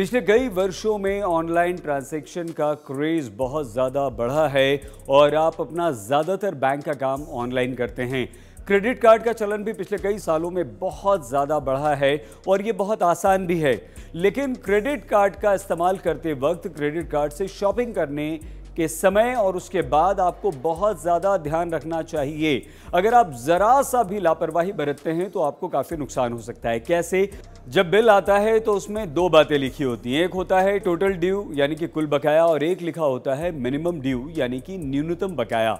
पिछले कई वर्षों में ऑनलाइन ट्रांजैक्शन का क्रेज़ बहुत ज़्यादा बढ़ा है और आप अपना ज़्यादातर बैंक का काम ऑनलाइन करते हैं क्रेडिट कार्ड का चलन भी पिछले कई सालों में बहुत ज़्यादा बढ़ा है और ये बहुत आसान भी है लेकिन क्रेडिट कार्ड का इस्तेमाल करते वक्त क्रेडिट कार्ड से शॉपिंग करने के समय और उसके बाद आपको बहुत ज़्यादा ध्यान रखना चाहिए अगर आप ज़रा सा भी लापरवाही बरतते हैं तो आपको काफ़ी नुकसान हो सकता है कैसे जब बिल आता है तो उसमें दो बातें लिखी होती हैं एक होता है टोटल ड्यू यानी कि कुल बकाया और एक लिखा होता है मिनिमम ड्यू यानी कि न्यूनतम बकाया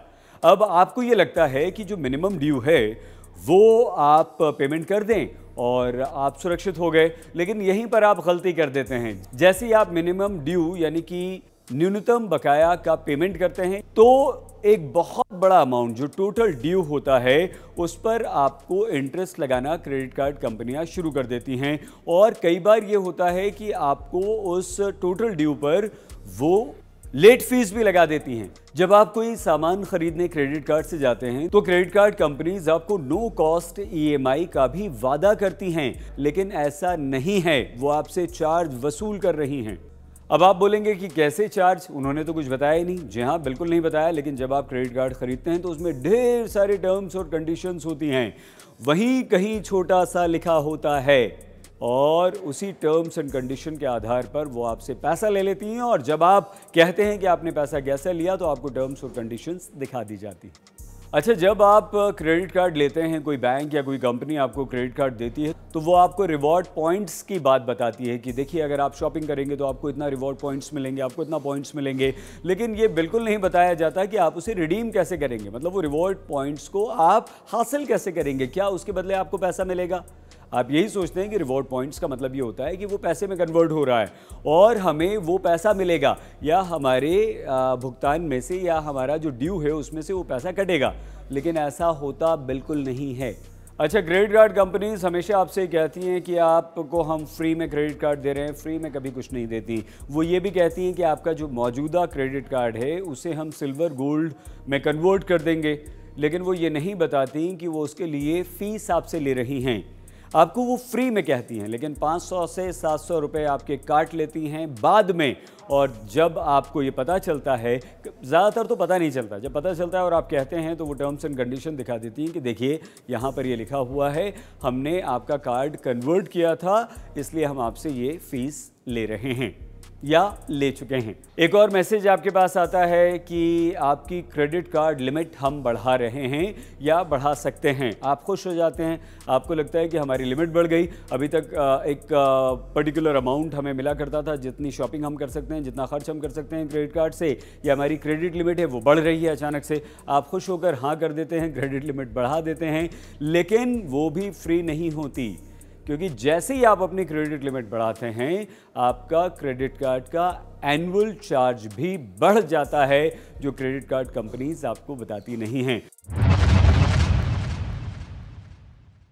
अब आपको ये लगता है कि जो मिनिमम ड्यू है वो आप पेमेंट कर दें और आप सुरक्षित हो गए लेकिन यहीं पर आप गलती कर देते हैं जैसे ही आप मिनिमम ड्यू यानी कि न्यूनतम बकाया का पेमेंट करते हैं तो एक बहुत बड़ा अमाउंट जो टोटल ड्यू होता है उस पर आपको इंटरेस्ट लगाना क्रेडिट कार्ड कंपनियां शुरू कर देती हैं और कई बार ये होता है कि आपको उस टोटल ड्यू पर वो लेट फीस भी लगा देती हैं जब आप कोई सामान खरीदने क्रेडिट कार्ड से जाते हैं तो क्रेडिट कार्ड कंपनीज आपको नो कॉस्ट ईएमआई का भी वादा करती हैं लेकिन ऐसा नहीं है वो आपसे चार्ज वसूल कर रही हैं अब आप बोलेंगे कि कैसे चार्ज उन्होंने तो कुछ बताया ही नहीं जी हाँ बिल्कुल नहीं बताया लेकिन जब आप क्रेडिट कार्ड खरीदते हैं तो उसमें ढेर सारे टर्म्स और कंडीशंस होती हैं वहीं कहीं छोटा सा लिखा होता है और उसी टर्म्स एंड कंडीशन के आधार पर वो आपसे पैसा ले लेती हैं और जब आप कहते हैं कि आपने पैसा कैसे लिया तो आपको टर्म्स और कंडीशंस दिखा दी जाती हैं अच्छा जब आप क्रेडिट कार्ड लेते हैं कोई बैंक या कोई कंपनी आपको क्रेडिट कार्ड देती है तो वो आपको रिवॉर्ड पॉइंट्स की बात बताती है कि देखिए अगर आप शॉपिंग करेंगे तो आपको इतना रिवॉर्ड पॉइंट्स मिलेंगे आपको इतना पॉइंट्स मिलेंगे लेकिन ये बिल्कुल नहीं बताया जाता कि आप उसे रिडीम कैसे करेंगे मतलब वो रिवॉर्ड पॉइंट्स को आप हासिल कैसे करेंगे क्या उसके बदले आपको पैसा मिलेगा आप यही सोचते हैं कि रिवॉर्ड पॉइंट्स का मतलब ये होता है कि वो पैसे में कन्वर्ट हो रहा है और हमें वो पैसा मिलेगा या हमारे भुगतान में से या हमारा जो ड्यू है उसमें से वो पैसा कटेगा लेकिन ऐसा होता बिल्कुल नहीं है अच्छा क्रेडिट कार्ड कंपनीज हमेशा आपसे कहती हैं कि आपको हम फ्री में क्रेडिट कार्ड दे रहे हैं फ्री में कभी कुछ नहीं देती वो ये भी कहती हैं कि आपका जो मौजूदा क्रेडिट कार्ड है उसे हम सिल्वर गोल्ड में कन्वर्ट कर देंगे लेकिन वो ये नहीं बताती कि वो उसके लिए फ़ीस आपसे ले रही हैं आपको वो फ्री में कहती हैं लेकिन 500 से 700 रुपए आपके काट लेती हैं बाद में और जब आपको ये पता चलता है ज़्यादातर तो पता नहीं चलता जब पता चलता है और आप कहते हैं तो वो टर्म्स एंड कंडीशन दिखा देती हैं कि देखिए यहाँ पर ये लिखा हुआ है हमने आपका कार्ड कन्वर्ट किया था इसलिए हम आपसे ये फ़ीस ले रहे हैं या ले चुके हैं एक और मैसेज आपके पास आता है कि आपकी क्रेडिट कार्ड लिमिट हम बढ़ा रहे हैं या बढ़ा सकते हैं आप खुश हो जाते हैं आपको लगता है कि हमारी लिमिट बढ़ गई अभी तक एक पर्टिकुलर अमाउंट हमें मिला करता था जितनी शॉपिंग हम कर सकते हैं जितना खर्च हम कर सकते हैं क्रेडिट कार्ड से या हमारी क्रेडिट लिमिट है वो बढ़ रही है अचानक से आप खुश होकर हाँ कर देते हैं क्रेडिट लिमिट बढ़ा देते हैं लेकिन वो भी फ्री नहीं होती क्योंकि जैसे ही आप अपनी क्रेडिट लिमिट बढ़ाते हैं आपका क्रेडिट कार्ड का एनुअल चार्ज भी बढ़ जाता है जो क्रेडिट कार्ड कंपनीज आपको बताती नहीं हैं